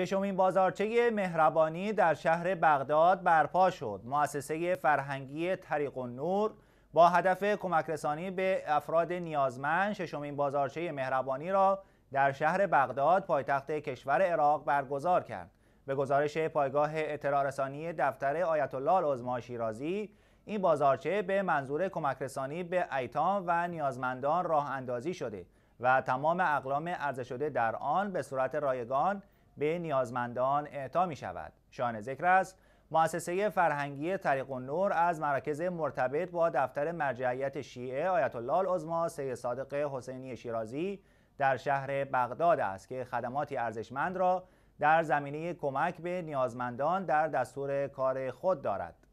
ششمین بازارچه مهربانی در شهر بغداد برپا شد مؤسسه فرهنگی طریق نور با هدف کمک رسانی به افراد نیازمند ششمین بازارچه مهربانی را در شهر بغداد پایتخت کشور عراق برگزار کرد به گزارش پایگاه اطلاع رسانی دفتر آیت الله العظما شیرازی این بازارچه به منظور کمک رسانی به ایتام و نیازمندان راه اندازی شده و تمام اقلام عرضه شده در آن به صورت رایگان به نیازمندان اعطا می شود شان ذکر است مؤسسه فرهنگی طریق النور از مراکز مرتبط با دفتر مرجعیت شیعه آیت الله العظما سید صادق حسینی شیرازی در شهر بغداد است که خدماتی ارزشمند را در زمینه کمک به نیازمندان در دستور کار خود دارد